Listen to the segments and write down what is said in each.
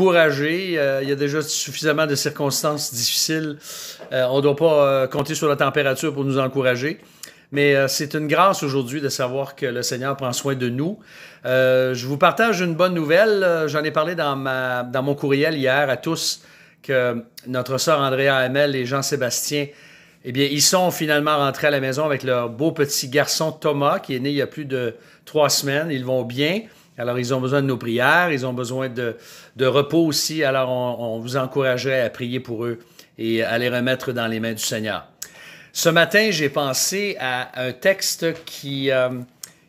Euh, il y a déjà suffisamment de circonstances difficiles. Euh, on ne doit pas euh, compter sur la température pour nous encourager. Mais c'est une grâce aujourd'hui de savoir que le Seigneur prend soin de nous. je vous partage une bonne nouvelle. J'en ai parlé dans, ma, dans mon courriel hier à tous que notre sœur Andrea Hamel et Jean-Sébastien eh bien, ils sont finalement rentrés à la maison avec leur beau petit garçon Thomas, qui est né il y a plus de trois semaines. Ils vont bien. Alors, ils ont besoin de nos prières, ils ont besoin de, repos aussi. Alors, on, vous encouragerait à prier pour eux et à les remettre dans les mains du Seigneur. Ce matin, j'ai pensé à un texte qui, euh,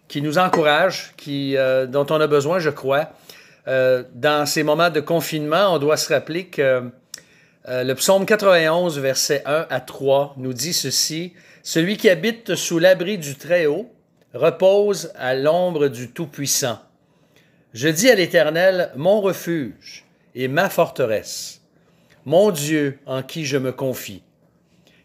qui nous encourage, qui, euh, dont on a besoin, je crois. Euh, dans ces moments de confinement, on doit se rappeler que le psaume 91, versets 1 à 3, nous dit ceci Celui qui habite sous l'abri du Très-Haut repose à l'ombre du Tout-Puissant. Je dis à l'Éternel, mon refuge et ma forteresse, mon Dieu en qui je me confie,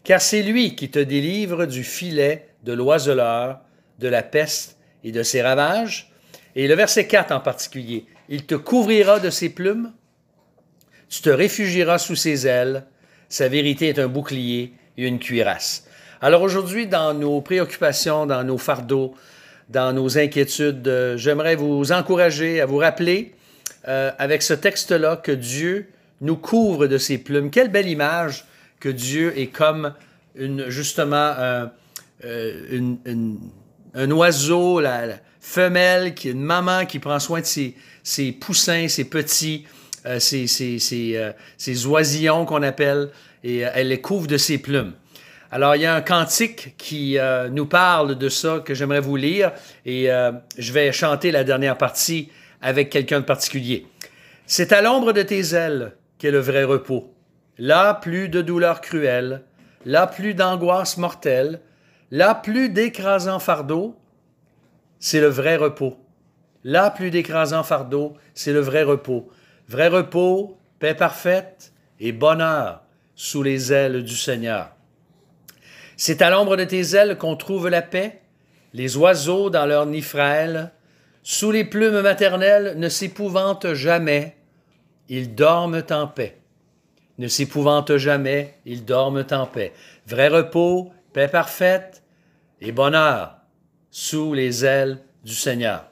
car c'est lui qui te délivre du filet de l'oiseleur, de la peste et de ses ravages. Et le verset 4 en particulier, il te couvrira de ses plumes, tu te réfugieras sous ses ailes, sa vérité est un bouclier et une cuirasse. Alors aujourd'hui, dans nos préoccupations, dans nos fardeaux, dans nos inquiétudes. Euh, j'aimerais vous encourager à vous rappeler euh, avec ce texte-là que Dieu nous couvre de ses plumes. Quelle belle image que Dieu est comme une, justement un euh, oiseau, la, femelle, qui une maman qui prend soin de ses, poussins, ses petits, ses oisillons qu'on appelle, et elle les couvre de ses plumes. Alors, il y a un cantique qui euh, nous parle de ça que j'aimerais vous lire et euh, je vais chanter la dernière partie avec quelqu'un de particulier. C'est à l'ombre de tes ailes qu'est le vrai repos. Là, plus de douleurs cruelles, là, plus d'angoisses mortelles. là, plus d'écrasant fardeau, c'est le vrai repos. Là, plus d'écrasant fardeau, c'est le vrai repos. Vrai repos, paix parfaite et bonheur sous les ailes du Seigneur. C'est à l'ombre de tes ailes qu'on trouve la paix. Les oiseaux, dans leur nid frêle, sous les plumes maternelles, ne s'épouvantent jamais. Ils dorment en paix. Ne s'épouvantent jamais, ils dorment en paix. Vrai repos, paix parfaite et bonheur sous les ailes du Seigneur.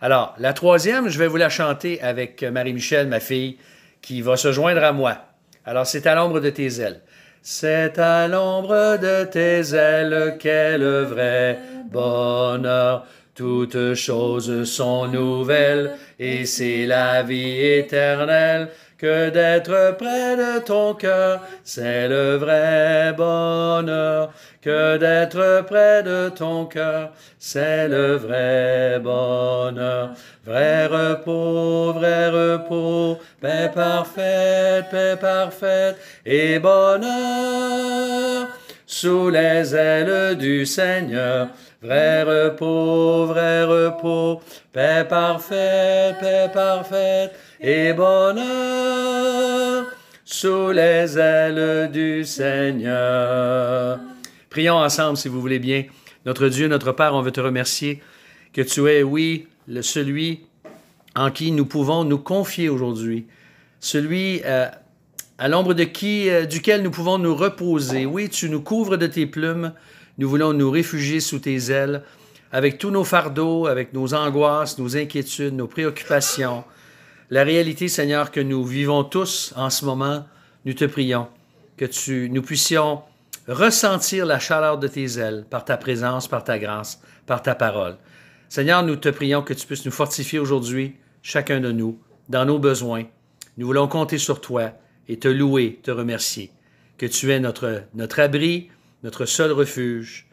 Alors, la troisième, je vais vous la chanter avec Marie-Michel, ma fille, qui va se joindre à moi. Alors, c'est à l'ombre de tes ailes. C'est à l'ombre de tes ailes qu'est le vrai bonheur. Toutes choses sont nouvelles et c'est la vie éternelle que d'être près de ton cœur, c'est le vrai bonheur, que d'être près de ton cœur, c'est le vrai bonheur. Vrai repos, vrai repos, paix parfaite, paix parfaite et bonheur sous les ailes du Seigneur. Vrai repos, vrai repos, paix parfaite, paix parfaite et bonheur sous les ailes du Seigneur. Prions ensemble si vous voulez bien. Notre Dieu, notre Père, on veut te remercier que tu es, oui, le celui en qui nous pouvons nous confier aujourd'hui, celui euh, à l'ombre de qui, euh, duquel nous pouvons nous reposer. Oui, tu nous couvres de tes plumes, nous voulons nous réfugier sous tes ailes, avec tous nos fardeaux, avec nos angoisses, nos inquiétudes, nos préoccupations. La réalité, Seigneur, que nous vivons tous en ce moment, nous te prions que tu, nous puissions ressentir la chaleur de tes ailes par ta présence, par ta grâce, par ta parole. Seigneur, nous te prions que tu puisses nous fortifier aujourd'hui, chacun de nous, dans nos besoins. Nous voulons compter sur toi et te louer, te remercier, que tu es notre, notre abri, notre seul refuge,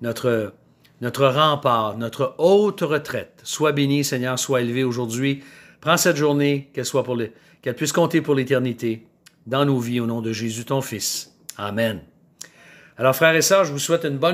notre, notre rempart, notre haute retraite. Sois béni, Seigneur, sois élevé aujourd'hui. Prends cette journée, qu'elle soit pour qu'elle puisse compter pour l'éternité dans nos vies au nom de Jésus ton Fils. Amen. Alors frères et sœurs, je vous souhaite une bonne